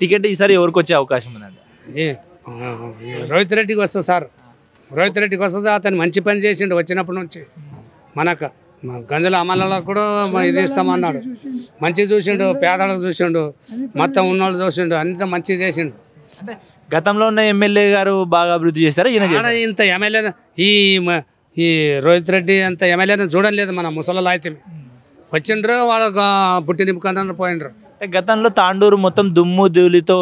ticket ఈసారి ఎవరికి వచ్చే అవకాశం ఉందండి రోహిత్ రెడ్డికి వస్తుంది సార్ రోహిత్ రెడ్డికి వస్తుంది అతను మంచి పని చేసిండు వచ్చినప్పటి నుంచి మనకు గంజల అమలలో కూడా ఇది ఇస్తామన్నాడు మంచి చూసిండు పేదలకు చూసిండు మొత్తం ఉన్నోళ్ళు చూసిండు అంత మంచి చేసిండు గతంలో ఉన్న ఎమ్మెల్యే గారు బాగా అభివృద్ధి చేశారు ఈయన ఇంత ఎమ్మెల్యే ఈ ఈ రోహిత్ రెడ్డి అంత ఎమ్మెల్యేని చూడలేదు మన ముసలి అయితే వచ్చిండ్రు వాళ్ళ పుట్టి నింపుకుందని పోయిండ్రు గతంలో తాండూరు మొత్తం దుమ్ము ధూళితో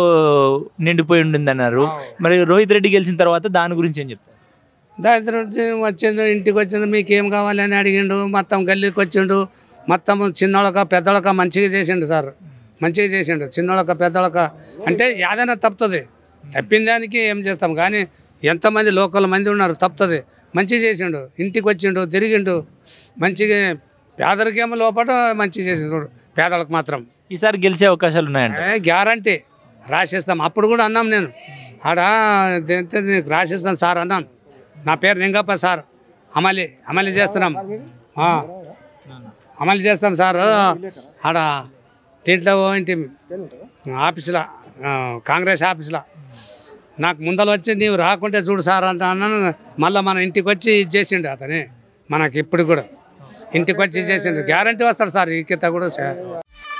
నిండిపోయి ఉండింది అన్నారు మరి రోహిత్ రెడ్డి గెలిచిన తర్వాత దాని గురించి ఏం చెప్తారు దాని తర్వాత వచ్చిండు ఇంటికి వచ్చిండు మీకు ఏం కావాలని అడిగిండు మొత్తం గల్లీకి వచ్చిండు మొత్తం చిన్నోళ్ళక పెద్దోళ్ళక మంచిగా చేసిండు సార్ మంచిగా చేసిండు చిన్నోళ్ళక పెద్దోళ్ళక అంటే ఏదైనా తప్పుతుంది తప్పిన దానికి ఏం చేస్తాం కానీ ఎంతమంది లోకల్ మంది ఉన్నారు తప్పుతుంది మంచిగా చేసిండు ఇంటికి వచ్చిండు తిరిగిండు మంచిగా పేదరికేమో లోపల మంచిగా చేసిండు పేదలకు మాత్రం ఈసారి గెలిచే అవకాశాలు ఉన్నాయండి గ్యారంటీ రాసిస్తాం అప్పుడు కూడా అన్నాం నేను ఆడ నీకు సార్ అన్నాం నా పేరు నింగప్ప సార్ అమలి అమలు చేస్తున్నాం అమలు చేస్తాం సార్ ఆడ దీంట్లో ఏంటి ఆఫీసులో కాంగ్రెస్ ఆఫీసులో నాకు ముందలు వచ్చి నీవు రాకుంటే చూడు సార్ అంట అన్నాను మళ్ళీ మన ఇంటికి వచ్చి చేసిండు అతని మనకి ఇప్పుడు కూడా ఇంటికి వచ్చి చేసిండు గ్యారంటీ వస్తాడు సార్ ఈ కింద కూడా